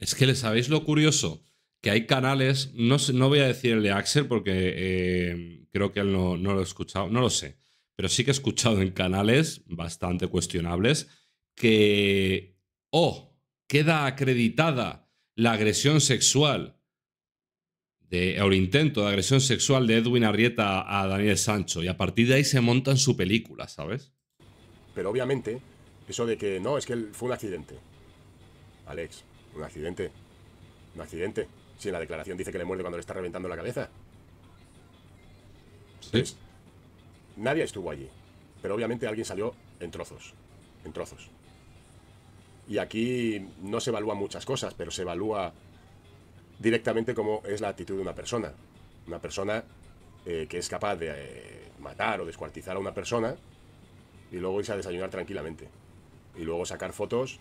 Es que le sabéis lo curioso, que hay canales, no, no voy a decirle el Axel porque eh, creo que él no, lo ha escuchado, no lo sé, pero sí que he escuchado en canales bastante cuestionables que, oh, queda acreditada la agresión sexual de, o el intento de agresión sexual de Edwin Arrieta a Daniel Sancho y a partir de ahí se monta en su película, ¿sabes? Pero obviamente, eso de que no, es que fue un accidente. Alex, un accidente. Un accidente. Si en la declaración dice que le muerde cuando le está reventando la cabeza. Sí. nadie estuvo allí. Pero obviamente alguien salió en trozos. En trozos. Y aquí no se evalúan muchas cosas, pero se evalúa directamente cómo es la actitud de una persona. Una persona eh, que es capaz de eh, matar o descuartizar a una persona y luego irse a desayunar tranquilamente. Y luego sacar fotos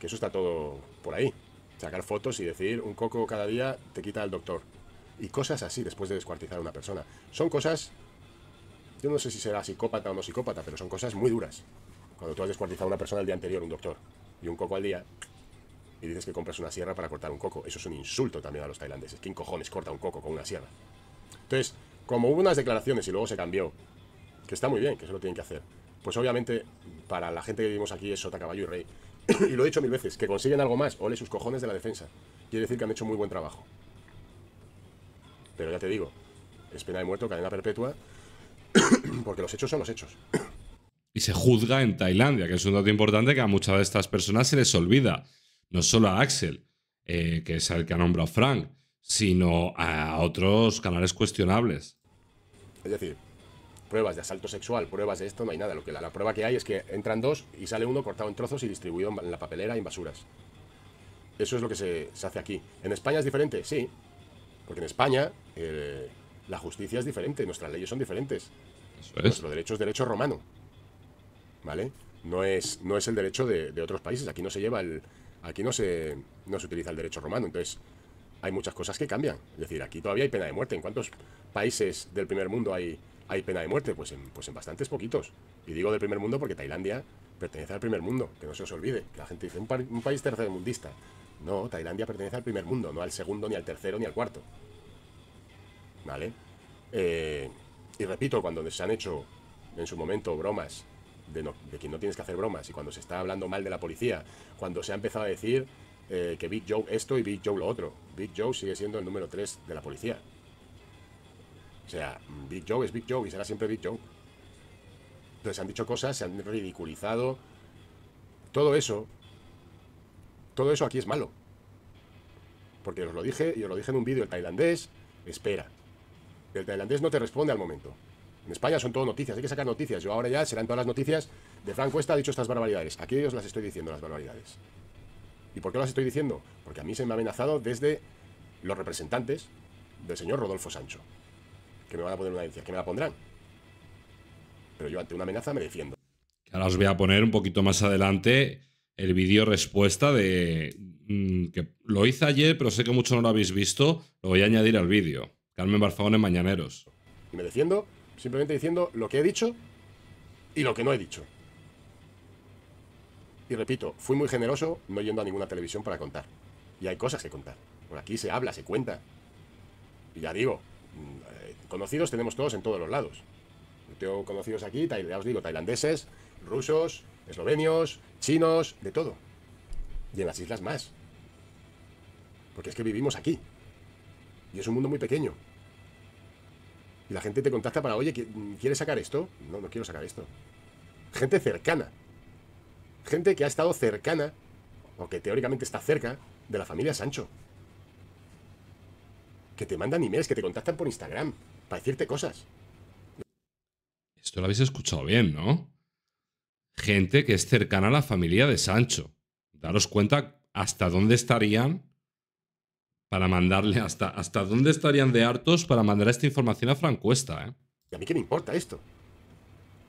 que eso está todo por ahí. Sacar fotos y decir un coco cada día te quita al doctor. Y cosas así después de descuartizar a una persona. Son cosas, yo no sé si será psicópata o no psicópata, pero son cosas muy duras. Cuando tú has descuartizado a una persona el día anterior, un doctor, y un coco al día, y dices que compras una sierra para cortar un coco. Eso es un insulto también a los tailandeses. ¿Quién cojones corta un coco con una sierra? Entonces, como hubo unas declaraciones y luego se cambió, que está muy bien, que eso lo tienen que hacer, pues obviamente para la gente que vivimos aquí es sota, caballo y rey. y lo he dicho mil veces, que consiguen algo más, ole sus cojones de la defensa. Quiere decir que han hecho muy buen trabajo. Pero ya te digo, es pena de muerto, cadena perpetua, porque los hechos son los hechos. Y se juzga en Tailandia, que es un dato importante que a muchas de estas personas se les olvida. No solo a Axel, eh, que es el que ha nombrado Frank, sino a otros canales cuestionables. Es decir, pruebas de asalto sexual, pruebas de esto, no hay nada. Lo que la, prueba que hay es que entran dos y sale uno cortado en trozos y distribuido en la papelera y en basuras. Eso es lo que se, hace aquí. ¿En España es diferente? Sí. Porque en España eh, la justicia es diferente, nuestras leyes son diferentes. es. Nuestro derecho es derecho romano. ¿Vale? No es, no es el derecho de, otros países. Aquí no se lleva el. Aquí no se, no se utiliza el derecho romano. Entonces, hay muchas cosas que cambian. Es decir, aquí todavía hay pena de muerte. ¿En cuántos países del primer mundo hay hay pena de muerte, pues en, pues en bastantes poquitos. Y digo del primer mundo porque Tailandia pertenece al primer mundo, que no se os olvide, que la gente dice un, país tercer país No, Tailandia pertenece al primer mundo, no al segundo, ni al tercero, ni al cuarto. ¿Vale? Eh, y repito, cuando se han hecho en su momento bromas de, no, de, quien no tienes que hacer bromas, y cuando se está hablando mal de la policía, cuando se ha empezado a decir eh, que Big Joe esto y Big Joe lo otro, Big Joe sigue siendo el número tres de la policía. O sea, Big Joe es Big Joe y será siempre Big Joe. Entonces han dicho cosas, se han ridiculizado. Todo eso, todo eso aquí es malo. Porque os lo dije y os lo dije en un vídeo, el tailandés espera. El tailandés no te responde al momento. En España son todo noticias, hay que sacar noticias. Yo ahora ya serán todas las noticias de Franco Cuesta ha dicho estas barbaridades. Aquí os las estoy diciendo, las barbaridades. ¿Y por qué las estoy diciendo? Porque a mí se me ha amenazado desde los representantes del señor Rodolfo Sancho que me van a poner una denuncia, que me la pondrán. Pero yo ante una amenaza me defiendo. Ahora os voy a poner un poquito más adelante el vídeo respuesta de mm, que lo hice ayer, pero sé que muchos no lo habéis visto. Lo voy a añadir al vídeo. Carmen Barfagón en Mañaneros. me defiendo simplemente diciendo lo que he dicho y lo que no he dicho. Y repito, fui muy generoso no yendo a ninguna televisión para contar. Y hay cosas que contar. Por aquí se habla, se cuenta. Y ya digo, mm, Conocidos tenemos todos en todos los lados. tengo conocidos aquí, ya os digo, tailandeses, rusos, eslovenios, chinos, de todo. Y en las islas más. Porque es que vivimos aquí. Y es un mundo muy pequeño. Y la gente te contacta para, oye, ¿quieres sacar esto? No, no quiero sacar esto. Gente cercana. Gente que ha estado cercana, o que teóricamente está cerca, de la familia Sancho. Que te mandan emails, que te contactan por Instagram para decirte cosas. Esto lo habéis escuchado bien, ¿no? Gente que es cercana a la familia de Sancho. Daros cuenta hasta dónde estarían para mandarle, hasta, hasta dónde estarían de hartos para mandar esta información a Francuesta, ¿eh? ¿Y a mí qué me importa esto?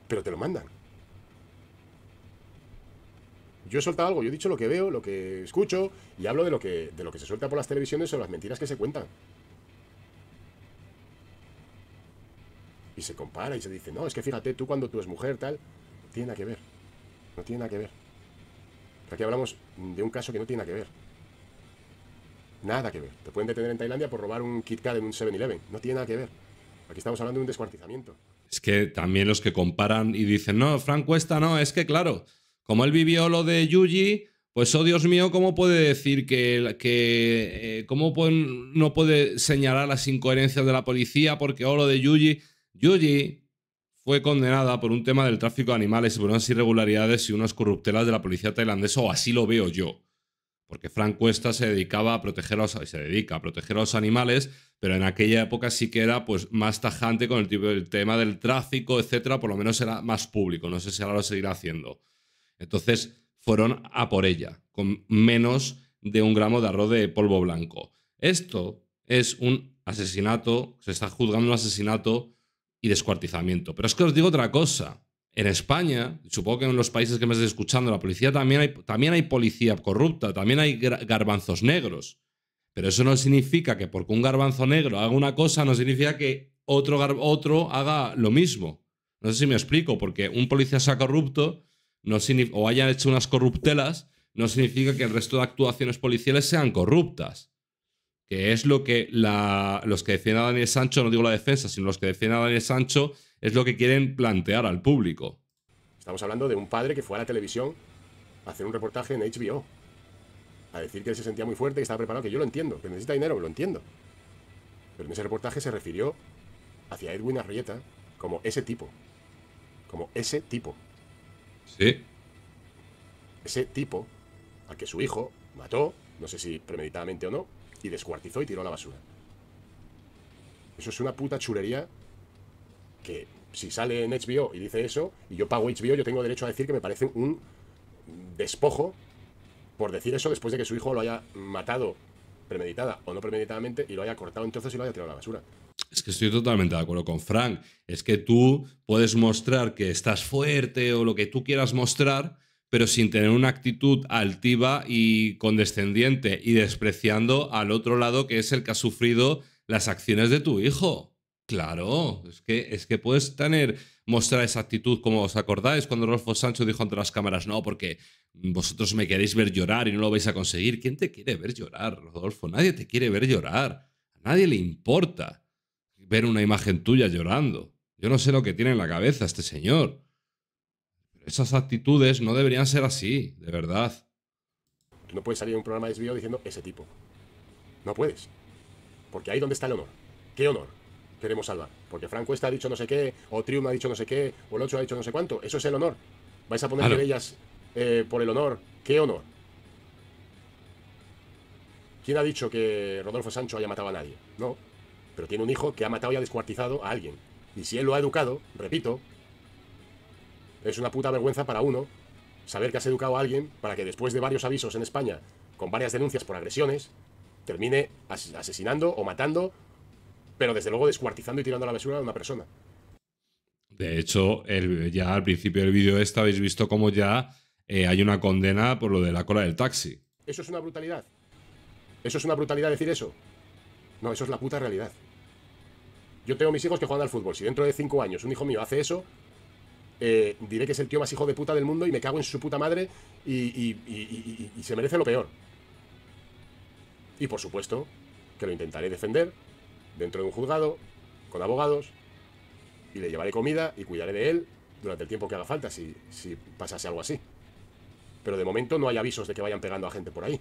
Pero te lo mandan. Yo he soltado algo, yo he dicho lo que veo, lo que escucho y hablo de lo que, de lo que se suelta por las televisiones o las mentiras que se cuentan. se compara y se dice, no, es que fíjate, tú cuando tú eres mujer, tal, tiene nada que ver. No tiene nada que ver. Aquí hablamos de un caso que no tiene nada que ver. Nada que ver. Te pueden detener en Tailandia por robar un KitKat en un 7-Eleven. No tiene nada que ver. Aquí estamos hablando de un descuartizamiento. Es que también los que comparan y dicen, no, Frank Cuesta no, es que claro, como él vivió lo de Yuji, pues oh Dios mío, ¿cómo puede decir que, que eh, cómo no puede señalar las incoherencias de la policía porque oh lo de Yuji? Yuji fue condenada por un tema del tráfico de animales y por unas irregularidades y unas corruptelas de la policía tailandesa, o así lo veo yo. Porque Frank Cuesta se dedicaba a proteger a los, se dedica a proteger a los animales, pero en aquella época sí que era pues, más tajante con el, el tema del tráfico, etcétera, por lo menos era más público, no sé si ahora lo seguirá haciendo. Entonces fueron a por ella, con menos de un gramo de arroz de polvo blanco. Esto es un asesinato, se está juzgando un asesinato y descuartizamiento. Pero es que os digo otra cosa. En España, supongo que en los países que me estáis escuchando, la policía también hay, también hay policía corrupta, también hay garbanzos negros. Pero eso no significa que porque un garbanzo negro haga una cosa, no significa que otro, otro haga lo mismo. No sé si me explico, porque un policía sea corrupto no o haya hecho unas corruptelas, no significa que el resto de actuaciones policiales sean corruptas que es lo que los que decían a Daniel Sancho, no digo la defensa, sino los que decían a Daniel Sancho, es lo que quieren plantear al público. Estamos hablando de un padre que fue a la televisión a hacer un reportaje en HBO, a decir que él se sentía muy fuerte, que estaba preparado, que yo lo entiendo, que necesita dinero, lo entiendo. Pero en ese reportaje se refirió hacia Edwin Arrieta como ese tipo, como ese tipo. Sí. Ese tipo al que su hijo mató, no sé si premeditadamente o no, y descuartizó y tiró la basura. Eso es una puta chulería que si sale en HBO y dice eso, y yo pago HBO, yo tengo derecho a decir que me parece un despojo por decir eso después de que su hijo lo haya matado premeditada o no premeditadamente y lo haya cortado entonces y lo haya tirado a la basura. Es que estoy totalmente de acuerdo con Frank. Es que tú puedes mostrar que estás fuerte o lo que tú quieras mostrar, pero sin tener una actitud altiva y condescendiente y despreciando al otro lado que es el que ha sufrido las acciones de tu hijo. Claro, es que, es que puedes tener, mostrar esa actitud como os acordáis cuando Rodolfo Sancho dijo ante las cámaras, no, porque vosotros me queréis ver llorar y no lo vais a conseguir. ¿Quién te quiere ver llorar, Rodolfo? Nadie te quiere ver llorar. A nadie le importa ver una imagen tuya llorando. Yo no sé lo que tiene en la cabeza este señor esas actitudes no deberían ser así, de verdad. No puedes salir de un programa de desvío diciendo ese tipo. No puedes. Porque ahí donde está el honor. ¿Qué honor queremos salvar? Porque Franco está ha dicho no sé qué, o Trium ha dicho no sé qué, o el 8 ha dicho no sé cuánto. Eso es el honor. ¿Vais a poner bellas ellas eh, por el honor? ¿Qué honor? ¿Quién ha dicho que Rodolfo Sancho haya matado a nadie? No. Pero tiene un hijo que ha matado y ha descuartizado a alguien. Y si él lo ha educado, repito, es una puta vergüenza para uno saber que has educado a alguien para que después de varios avisos en España, con varias denuncias por agresiones, termine asesinando o matando, pero desde luego descuartizando y tirando a la basura de una persona. De hecho, ya al principio del vídeo este habéis visto cómo ya eh, hay una condena por lo de la cola del taxi. Eso es una brutalidad. Eso es una brutalidad decir eso. No, eso es la puta realidad. Yo tengo mis hijos que juegan al fútbol. Si dentro de cinco años un hijo mío hace eso, eh, diré que es el tío más hijo de puta del mundo y me cago en su puta madre y, se merece lo peor. Y por supuesto que lo intentaré defender dentro de un juzgado, con abogados, y le llevaré comida y cuidaré de él durante el tiempo que haga falta si, si pasase algo así. Pero de momento no hay avisos de que vayan pegando a gente por ahí.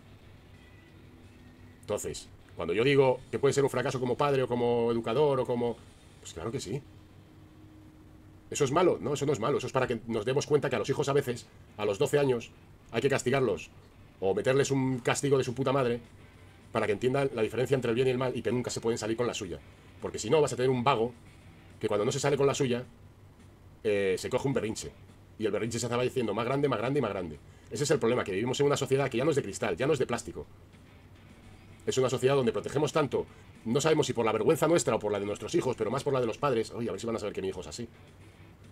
Entonces, cuando yo digo que puede ser un fracaso como padre o como educador o como... Pues claro que sí. Eso es malo, no, eso no es malo. Eso es para que nos demos cuenta que a los hijos a veces, a los 12 años, hay que castigarlos. O meterles un castigo de su puta madre para que entiendan la diferencia entre el bien y el mal y que nunca se pueden salir con la suya. Porque si no, vas a tener un vago que cuando no se sale con la suya, eh, se coge un berrinche. Y el berrinche se estaba diciendo más grande, más grande y más grande. Ese es el problema, que vivimos en una sociedad que ya no es de cristal, ya no es de plástico. Es una sociedad donde protegemos tanto, no sabemos si por la vergüenza nuestra o por la de nuestros hijos, pero más por la de los padres. Oye, a ver si van a saber que mi hijo es así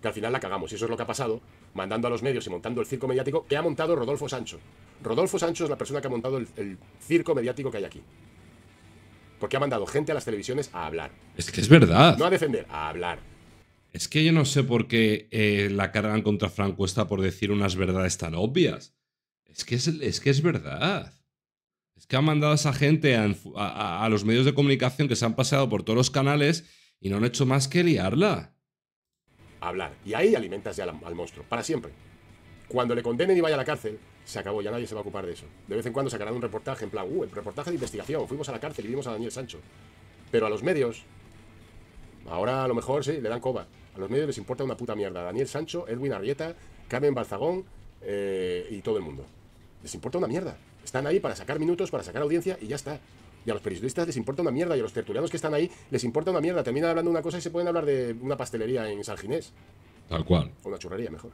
que al final la cagamos. Y eso es lo que ha pasado, mandando a los medios y montando el circo mediático que ha montado Rodolfo Sancho. Rodolfo Sancho es la persona que ha montado el, circo mediático que hay aquí. Porque ha mandado gente a las televisiones a hablar. Es que es verdad. No a defender, a hablar. Es que yo no sé por qué eh, la cargan contra Franco está por decir unas verdades tan obvias. Es que es, que es verdad. Es que ha mandado a esa gente a, los medios de comunicación que se han pasado por todos los canales y no han hecho más que liarla hablar. Y ahí alimentas ya al, monstruo, para siempre. Cuando le condenen y vaya a la cárcel, se acabó, ya nadie se va a ocupar de eso. De vez en cuando sacarán un reportaje en plan, uh, el reportaje de investigación, fuimos a la cárcel y vimos a Daniel Sancho. Pero a los medios, ahora a lo mejor sí, le dan coba. A los medios les importa una puta mierda. Daniel Sancho, Edwin Arrieta, Carmen Balzagón eh, y todo el mundo. Les importa una mierda. Están ahí para sacar minutos, para sacar audiencia y ya está a los periodistas les importa una mierda y a los tertulianos que están ahí les importa una mierda. Terminan hablando una cosa y se pueden hablar de una pastelería en San Ginés. Tal cual. O una churrería, mejor.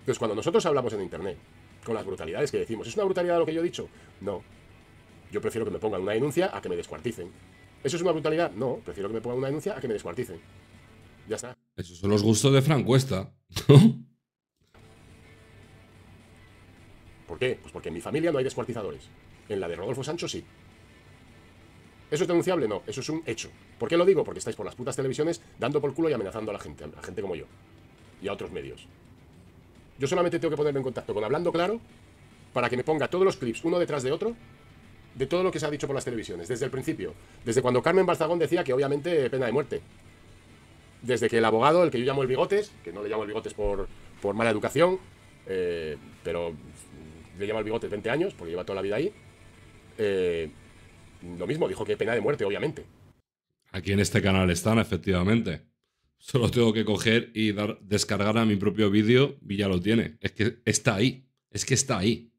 Entonces, cuando nosotros hablamos en Internet, con las brutalidades que decimos, ¿es una brutalidad lo que yo he dicho? No. Yo prefiero que me pongan una denuncia a que me descuarticen. ¿Eso es una brutalidad? No. Prefiero que me pongan una denuncia a que me descuarticen. Ya está. Esos son los gustos de Frank Cuesta. ¿Por qué? Pues porque en mi familia no hay descuartizadores. En la de Rodolfo Sancho sí. ¿Eso es denunciable? No, eso es un hecho. ¿Por qué lo digo? Porque estáis por las putas televisiones dando por culo y amenazando a la gente, a gente como yo. Y a otros medios. Yo solamente tengo que ponerme en contacto con Hablando Claro para que me ponga todos los clips uno detrás de otro de todo lo que se ha dicho por las televisiones, desde el principio. Desde cuando Carmen Barzagón decía que obviamente pena de muerte. Desde que el abogado, el que yo llamo el Bigotes, que no le llamo el Bigotes por, por mala educación, eh, pero le llama el bigote 20 años, porque lleva toda la vida ahí. Eh, lo mismo, dijo que pena de muerte, obviamente. Aquí en este canal están, efectivamente. Solo tengo que coger y descargar a mi propio vídeo y ya lo tiene. Es que está ahí. Es que está ahí.